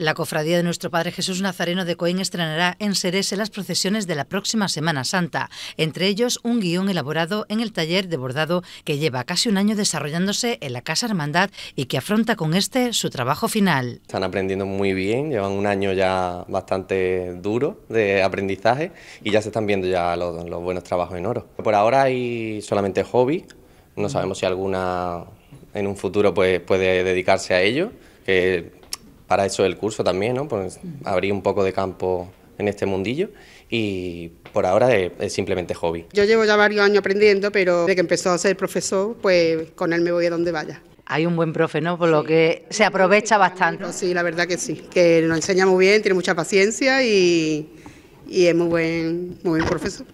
La cofradía de nuestro Padre Jesús Nazareno de Coín estrenará en Serese las procesiones de la próxima Semana Santa, entre ellos un guión elaborado en el taller de bordado que lleva casi un año desarrollándose en la Casa Hermandad y que afronta con este su trabajo final. Están aprendiendo muy bien, llevan un año ya bastante duro de aprendizaje y ya se están viendo ya los, buenos trabajos en oro. Por ahora hay solamente hobby, no sabemos si alguna en un futuro pues, puede dedicarse a ello, para eso el curso también, ¿no? Pues abrir un poco de campo en este mundillo y por ahora es, simplemente hobby. Yo llevo ya varios años aprendiendo, pero desde que empezó a ser profesor, pues con él me voy a donde vaya. Hay un buen profe, ¿no? Por lo que se aprovecha bastante. Sí, la verdad que sí, que nos enseña muy bien, tiene mucha paciencia y, y es muy buen, muy buen profesor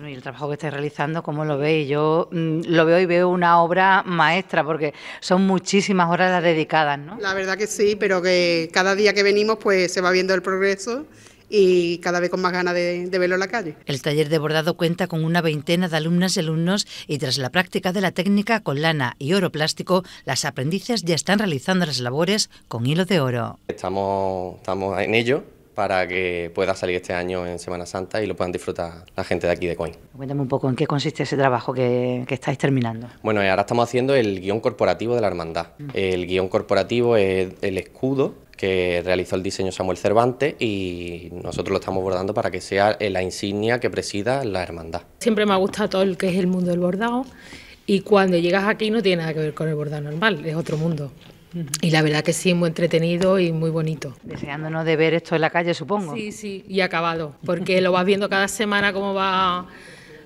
y el trabajo que estáis realizando, ¿cómo lo veis? Yo mm, lo veo y veo una obra maestra, porque son muchísimas horas las dedicadas, ¿no? La verdad que sí, pero que cada día que venimos pues se va viendo el progreso y cada vez con más ganas de, verlo en la calle. El taller de bordado cuenta con una veintena de alumnas y alumnos y tras la práctica de la técnica con lana y oro plástico, las aprendices ya están realizando las labores con hilo de oro. Estamos, estamos en ello, para que pueda salir este año en Semana Santa y lo puedan disfrutar la gente de aquí de Coin. Cuéntame un poco en qué consiste ese trabajo que, estáis terminando. Bueno, eh, ahora estamos haciendo el guión corporativo de la hermandad. Mm. El guión corporativo es el escudo que realizó el diseño Samuel Cervantes y nosotros lo estamos bordando para que sea eh, la insignia que presida la hermandad. Siempre me ha gustado todo lo que es el mundo del bordado y cuando llegas aquí no tiene nada que ver con el bordado normal, es otro mundo. Y la verdad que sí, muy entretenido y muy bonito. Deseándonos de ver esto en la calle, supongo. Sí, sí, y acabado, porque lo vas viendo cada semana cómo va,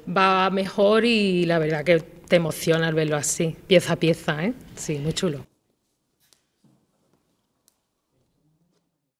va mejor y la verdad que te emociona verlo así, pieza a pieza, ¿eh? Sí, muy chulo.